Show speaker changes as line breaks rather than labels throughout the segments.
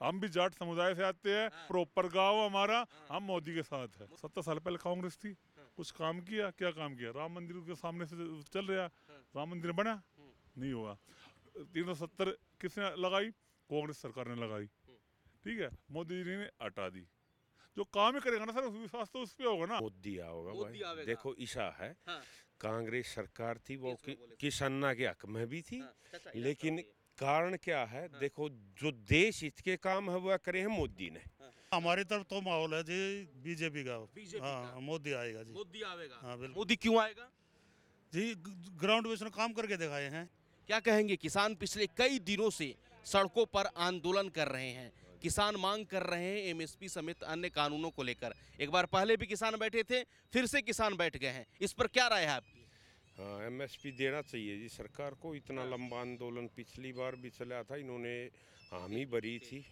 हाँ। हम भी जाट समुदाय से आते हैं प्रोपर हाँ। प्रॉपर गांव हमारा हाँ। हम मोदी के साथ है सत्तर साल पहले कांग्रेस थी कुछ काम किया क्या काम किया राम मंदिर के सामने से चल रहा राम मंदिर बना नहीं हुआ तीन सौ सत्तर किसने लगाई कांग्रेस सरकार ने लगाई ठीक है मोदी जी ने हटा दी जो काम ही करेगा ना सर विश्वास तो उस पर होगा ना
मोदी होगा भाई देखो ईशा है हाँ। कांग्रेस सरकार थी वो कि, किसाना के हक में भी थी हाँ, लेकिन कारण क्या है हाँ। देखो जो देश हित के काम है वह करे हैं मोदी ने हाँ, हाँ। हमारी तरफ तो माहौल है जी बीजेपी का हाँ मोदी आएगा जी मोदी आएगा हाँ बिल्कुल मोदी क्यों आएगा
जी ग्राउंड में काम करके दिखाए हैं क्या कहेंगे किसान पिछले कई दिनों से सड़कों पर आंदोलन कर रहे हैं किसान मांग कर रहे हैं एमएसपी समेत अन्य कानूनों को लेकर एक बार पहले भी किसान बैठे थे फिर से किसान बैठ गए हैं इस पर क्या राय है आपकी
हाँ एम एस पी देना चाहिए जी सरकार को इतना हाँ। लंबा आंदोलन पिछली बार भी चला था इन्होंने हामी भरी थी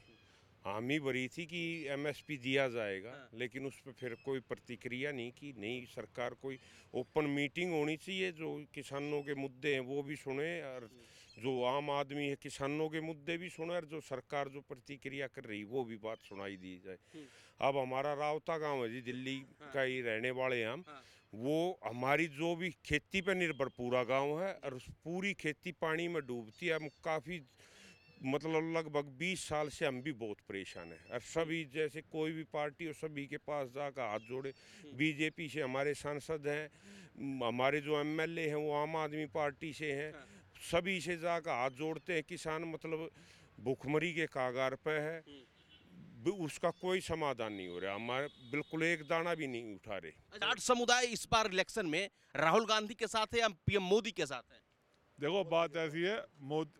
हामी भरी थी कि एमएसपी दिया जाएगा हाँ। लेकिन उस पर फिर कोई प्रतिक्रिया नहीं कि नहीं सरकार कोई ओपन मीटिंग होनी चाहिए जो किसानों के मुद्दे हैं वो भी सुने और जो आम आदमी है किसानों के मुद्दे भी सुने और जो सरकार जो प्रतिक्रिया कर रही वो भी बात सुनाई दी जाए अब हमारा रावता गांव है जी दिल्ली हाँ। का ही रहने वाले हम हाँ। वो हमारी जो भी खेती पर निर्भर पूरा गांव है और उस पूरी खेती पानी में डूबती है हम काफ़ी मतलब लगभग 20 साल से हम भी बहुत परेशान हैं और सभी जैसे कोई भी पार्टी हो सभी के पास जाकर हाथ जोड़े हम्म। बीजेपी से हमारे सांसद हैं हमारे जो एमएलए हैं वो आम आदमी पार्टी से हैं हाँ। सभी से जाकर हाथ जोड़ते हैं किसान मतलब भुखमरी के कागार पर है हम्म। उसका कोई समाधान नहीं हो रहा हमारे बिल्कुल एक दाना भी नहीं उठा रहे जाट
अच्छा, समुदाय इस बार इलेक्शन में राहुल गांधी के साथ है या पीएम मोदी के साथ है
देखो बात ऐसी है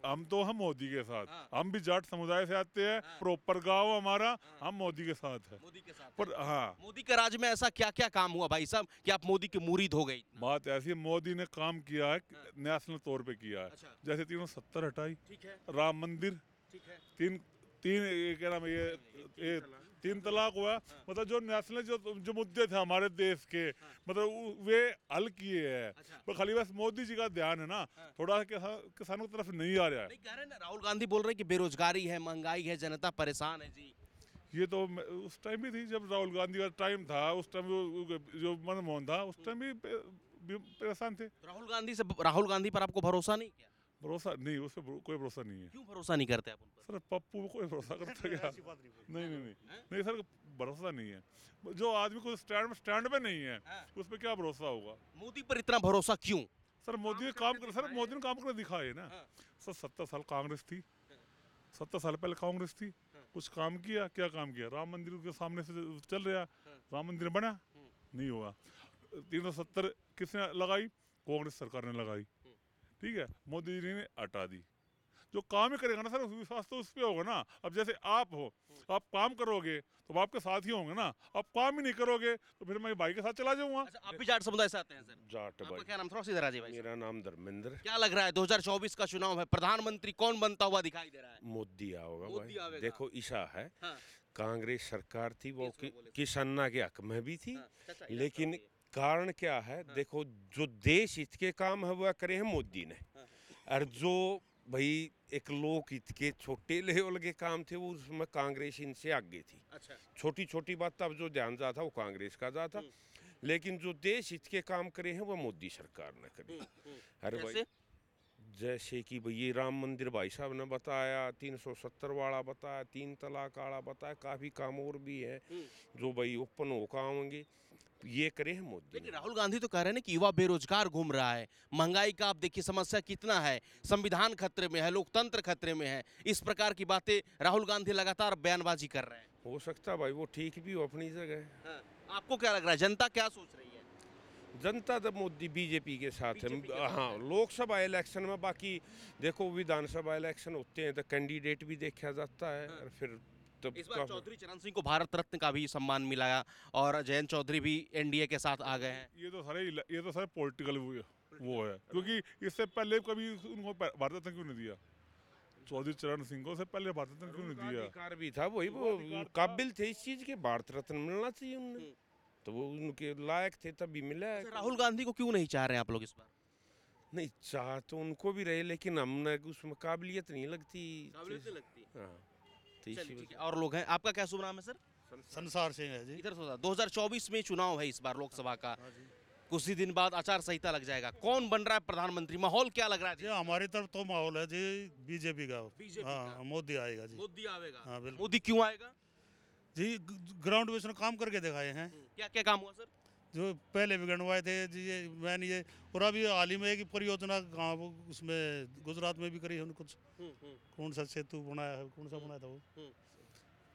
हम तो हम मोदी के साथ हाँ। हम भी जाट समुदाय से आते हैं हाँ। प्रॉपर गांव हमारा हाँ। हम मोदी के साथ है मोदी के साथ पर हाँ मोदी के राज में ऐसा क्या क्या काम हुआ भाई साहब कि आप मोदी की मुरीद हो गई बात ऐसी है मोदी ने काम किया है हाँ। नेशनल तौर पे किया है अच्छा। जैसे तीनों सत्तर हटाई राम मंदिर तीन तीन क्या नाम ये, ये तीन तलाक हुआ मतलब जो नेशनल जो जो मुद्दे थे हमारे देश के मतलब वे हल किए हैं अच्छा। पर खाली बस मोदी जी का ध्यान है ना हाँ। थोड़ा सा हाँ, किसानों की तरफ नहीं आ रहा है कह रहे राहुल गांधी बोल
रहे कि बेरोजगारी है महंगाई है जनता परेशान है जी
ये तो उस टाइम भी थी जब राहुल गांधी का टाइम था उस टाइम जो मनमोहन था उस टाइम भी परेशान थे
राहुल गांधी से राहुल गांधी
पर आपको भरोसा नहीं किया भरोसा नहीं उस पर कोई भरोसा नहीं है क्यों भरोसा नहीं करते आप उन सर पप्पू पे कोई भरोसा करता क्या नहीं नहीं नहीं नहीं सर भरोसा नहीं है जो आदमी कोई स्टैंड स्टैंड पे नहीं है हाँ। उस पर क्या भरोसा होगा मोदी पर इतना भरोसा क्यों सर मोदी ने काम कर सर मोदी ने काम कर दिखा है ना हाँ। सर सत्तर साल कांग्रेस थी हाँ। सत्तर साल पहले कांग्रेस थी कुछ काम किया क्या काम किया राम मंदिर के सामने से चल रहा राम मंदिर बना नहीं हुआ तीन सौ सत्तर किसने लगाई कांग्रेस सरकार ने लगाई ठीक है मोदी जी ने हटा दी जो काम ही करेगा ना सर विश्वास तो उस पर होगा ना अब जैसे आप हो आप काम करोगे तो आपके साथ ही होंगे ना
आप काम ही नहीं करोगे तो फिर मैं भाई के साथ चला जाऊंगा अच्छा, आप भी जाट समुदाय से आते हैं सर
जाट भाई क्या नाम थोड़ा सीधा भाई मेरा नाम धर्मेंद्र क्या
लग रहा है 2024 का चुनाव है प्रधानमंत्री कौन बनता हुआ दिखाई दे रहा
है मोदी आओगे भाई देखो ईशा है हाँ। कांग्रेस सरकार थी वो किसाना के हक में भी थी हाँ, लेकिन कारण क्या है हाँ। देखो जो देश हित के काम है वह करे हैं मोदी ने हाँ।, हाँ। और जो भाई एक लोक हित के छोटे लेवल के काम थे वो उसमें कांग्रेस इनसे आगे थी अच्छा। छोटी छोटी बात तब जो ध्यान था वो कांग्रेस का जा था हम्म। लेकिन जो देश हित के काम करे हैं वह मोदी सरकार ने करे हम्म, हम्म। अरे भाई जैसे कि ये राम मंदिर भाई साहब ने बताया 370 वाला बताया तीन तलाक वाला बताया काफ़ी काम और भी है जो भाई ओपन होकर आएंगे ये करें हैं मोदी
लेकिन राहुल गांधी तो कह रहे हैं कि युवा बेरोजगार घूम रहा है महंगाई का आप देखिए समस्या कितना है संविधान खतरे में है लोकतंत्र खतरे में है इस प्रकार की बातें राहुल गांधी लगातार बयानबाजी कर रहे हैं
हो सकता भाई वो ठीक भी हो अपनी जगह हाँ,
आपको क्या लग रहा है जनता क्या सोच रही है
जनता तो मोदी बीजेपी के साथ है हाँ लोकसभा इलेक्शन में बाकी देखो विधानसभा इलेक्शन होते हैं तो कैंडिडेट भी देखा जाता है हाँ। और फिर तो इस बार चौधरी चरण सिंह को भारत रत्न का भी सम्मान मिला
और जयंत चौधरी भी एनडीए के साथ आ गए हैं
ये तो सारे ये तो सारे पॉलिटिकल वो है क्योंकि इससे पहले कभी उनको भारत रत्न क्यों नहीं दिया चौधरी चरण
सिंह को से पहले भारत रत्न क्यों नहीं दिया भी था वही वो काबिल थे इस चीज के भारत रत्न मिलना चाहिए उन्हें हम्म। तो वो उनके लायक थे तभी मिला है अच्छा, राहुल गांधी को क्यों नहीं चाह रहे आप लोग इस बार नहीं चाह तो उनको भी रहे लेकिन हमने उसमें काबिलियत नहीं लगती काबिलियत लगती हाँ तो ठीक है और लोग हैं आपका क्या शुभ नाम है सर संसार सिंह है जी
इधर सोचा 2024 में चुनाव है इस बार लोकसभा का हाँ कुछ ही दिन बाद आचार संहिता लग जाएगा कौन बन रहा है प्रधानमंत्री माहौल क्या लग रहा है जी हमारी तरफ तो माहौल है जी बीजेपी का हाँ, मोदी आएगा जी मोदी आएगा हाँ, मोदी क्यों आएगा जी ग्राउंड काम करके दिखाए हैं क्या क्या काम हुआ सर जो पहले विघटन हुए थे ये मैन ये और अभी हाल ही में एक परियोजना गाँव उसमें गुजरात में भी करी है उन कुछ हम्म, हम्म। कौन सा सेतु बनाया है कौन सा हम्म, बनाया था वो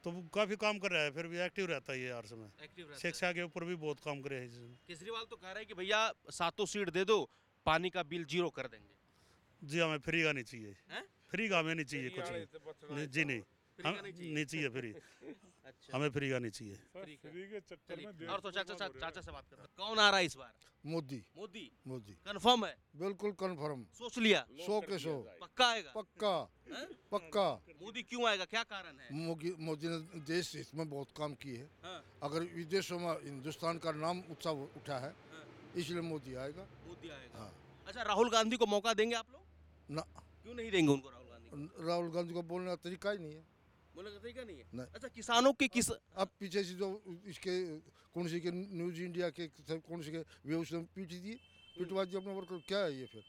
तो काफी काम कर रहा है फिर भी एक्टिव रहता है ये हर समय शिक्षा के ऊपर भी बहुत काम कर रहे हैं केजरीवाल तो कह रहे हैं कि भैया सातों सीट दे दो पानी का बिल जीरो कर देंगे जी हमें फ्री का नहीं चाहिए फ्री का हमें नहीं चाहिए कुछ नहीं तो जी तो। नहीं हम हाँ, नहीं चाहिए फ्री अच्छा हमें फ्री का नहीं चाहिए फ्री के चक्कर में और तो चाचा चाचा से बात करता हूं। कौन आ रहा है इस बार मोदी मोदी मोदी कंफर्म है बिल्कुल कंफर्म सोच लिया सो के सो पक्का आएगा पक्का पक्का मोदी क्यों आएगा क्या कारण है मोदी ने देश हित में बहुत काम किए है हाँ। अगर विदेशों में हिंदुस्तान का नाम उत्साह उठा है हाँ। इसलिए मोदी आएगा मोदी आएगा हाँ अच्छा राहुल गांधी को मौका देंगे आप लोग ना क्यों नहीं देंगे उनको राहुल गांधी राहुल गांधी को बोलने का तरीका ही नहीं है बोलने का तरीका नहीं है अच्छा किसानों के किस अब पीछे से जो इसके कौन के न्यूज इंडिया के कौन के पीट दिए दिए अपने वर्कर क्या है ये फिर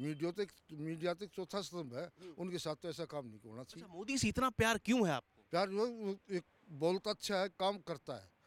मीडिया तक मीडिया तक चौथा स्तंभ है हम्म। उनके साथ तो ऐसा काम नहीं होना अच्छा, चाहिए अच्छा, मोदी से इतना प्यार क्यों है आपको प्यार जो एक बोलता अच्छा है काम करता है